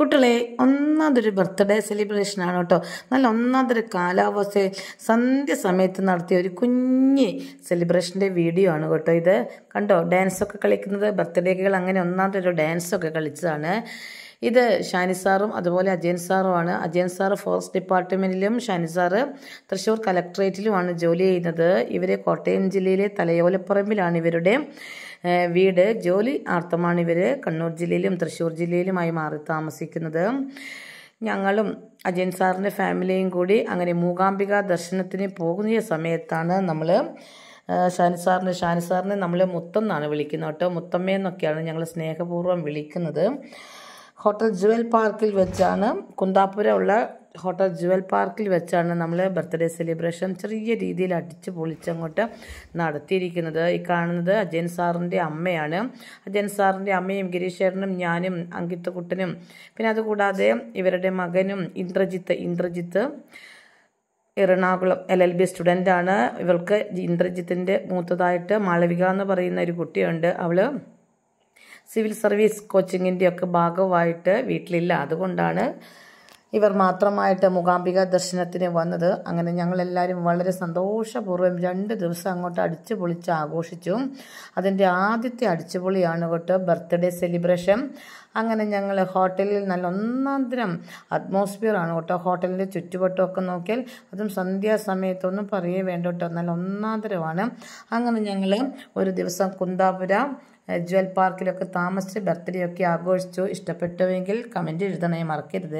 കുട്ടികളെ ഒന്നാമതൊരു ബർത്ത്ഡേ ആണ് കേട്ടോ നല്ല ഒന്നാമതൊരു കാലാവസ്ഥയിൽ സന്ധ്യ സമയത്ത് നടത്തിയ ഒരു കുഞ്ഞി സെലിബ്രേഷൻ്റെ വീഡിയോ ആണ് കേട്ടോ ഇത് കണ്ടോ ഡാൻസൊക്കെ കളിക്കുന്നത് ബർത്ത്ഡേകൾ അങ്ങനെ ഒന്നാമതൊരു ഡാൻസൊക്കെ കളിച്ചതാണ് ഇത് ഷാനി സാറും അതുപോലെ അജയൻ സാറുമാണ് അജയൻ സാറ് ഫോറസ്റ്റ് ഡിപ്പാർട്ട്മെൻറ്റിലും ഷാനി തൃശ്ശൂർ കലക്ട്രേറ്റിലുമാണ് ജോലി ചെയ്യുന്നത് ഇവരെ കോട്ടയം ജില്ലയിലെ തലയോലപ്പറമ്പിലാണ് ഇവരുടെ വീട് ജോലി ആർത്തമാണ് ഇവർ കണ്ണൂർ ജില്ലയിലും തൃശ്ശൂർ ജില്ലയിലുമായി മാറി താമസിക്കുന്നത് ഞങ്ങളും അജയൻ സാറിൻ്റെ ഫാമിലിയും കൂടി അങ്ങനെ മൂകാംബിക ദർശനത്തിന് പോകുന്ന സമയത്താണ് നമ്മൾ ഷാനി ഷാനിസാറിനെ ഷാനി സാറിനെ നമ്മൾ മുത്തം എന്നാണ് വിളിക്കുന്നത് കേട്ടോ മുത്തമ്മയെന്നൊക്കെയാണ് ഞങ്ങൾ സ്നേഹപൂർവ്വം വിളിക്കുന്നത് ഹോട്ടൽ ജുവൽ പാർക്കിൽ വെച്ചാണ് കുന്താപുരമുള്ള ഹോട്ടൽ ജുവൽ പാർക്കിൽ വെച്ചാണ് നമ്മൾ ബർത്ത്ഡേ സെലിബ്രേഷൻ ചെറിയ രീതിയിൽ അടിച്ച് പൊളിച്ചങ്ങോട്ട് നടത്തിയിരിക്കുന്നത് ഈ കാണുന്നത് അജയൻ സാറിൻ്റെ അമ്മയാണ് അജയൻ സാറിൻ്റെ അമ്മയും ഗിരീശേരനും ഞാനും കുട്ടനും പിന്നെ അതുകൂടാതെ ഇവരുടെ മകനും Indrajith Indrajith Ernakulam L L B സ്റ്റുഡൻ്റാണ് ഇവൾക്ക് ഇന്ദ്രജിത്തിൻ്റെ മൂത്തതായിട്ട് മാളവിക എന്ന് പറയുന്ന ഒരു കുട്ടിയുണ്ട് അവൾ സിവിൽ സർവീസ് കോച്ചിങ്ങിൻ്റെയൊക്കെ ഭാഗമായിട്ട് വീട്ടിലില്ല അതുകൊണ്ടാണ് ഇവർ മാത്രമായിട്ട് മൂകാംബിക ദർശനത്തിന് വന്നത് അങ്ങനെ ഞങ്ങളെല്ലാവരും വളരെ സന്തോഷപൂർവ്വം രണ്ട് ദിവസം അങ്ങോട്ട് അടിച്ചു പൊളിച്ച് ആഘോഷിച്ചു അതിൻ്റെ ആദ്യത്തെ അടിച്ചുപൊളിയാണ് കേട്ടോ ബർത്ത്ഡേ സെലിബ്രേഷൻ അങ്ങനെ ഞങ്ങൾ ഹോട്ടലിൽ നല്ല ഒന്നാന്തരം അറ്റ്മോസ്ഫിയർ ആണ് കേട്ടോ ഹോട്ടലിൻ്റെ ചുറ്റുവട്ടമൊക്കെ നോക്കിയാൽ അതും സന്ധ്യാസമയത്തൊന്നും പറയേ വേണ്ട കേട്ടോ നല്ല ഒന്നാന്തരമാണ് അങ്ങനെ ഞങ്ങൾ ഒരു ദിവസം കുന്താപുര ജ്വൽ പാർക്കിലൊക്കെ താമസിച്ച് ബർത്ത്ഡേ ഒക്കെ ആഘോഷിച്ചു ഇഷ്ടപ്പെട്ടുവെങ്കിൽ കമൻറ്റ് എഴുതണേ മറക്കരുത്